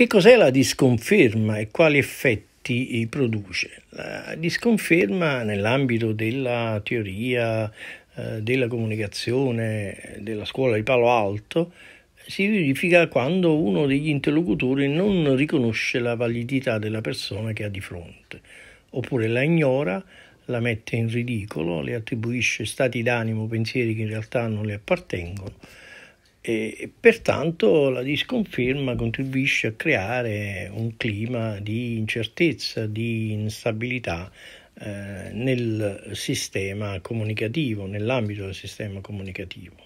Che cos'è la disconferma e quali effetti produce? La disconferma nell'ambito della teoria eh, della comunicazione della scuola di Palo Alto si verifica quando uno degli interlocutori non riconosce la validità della persona che ha di fronte, oppure la ignora, la mette in ridicolo, le attribuisce stati d'animo, pensieri che in realtà non le appartengono e pertanto la disconferma contribuisce a creare un clima di incertezza, di instabilità eh, nel sistema comunicativo, nell'ambito del sistema comunicativo.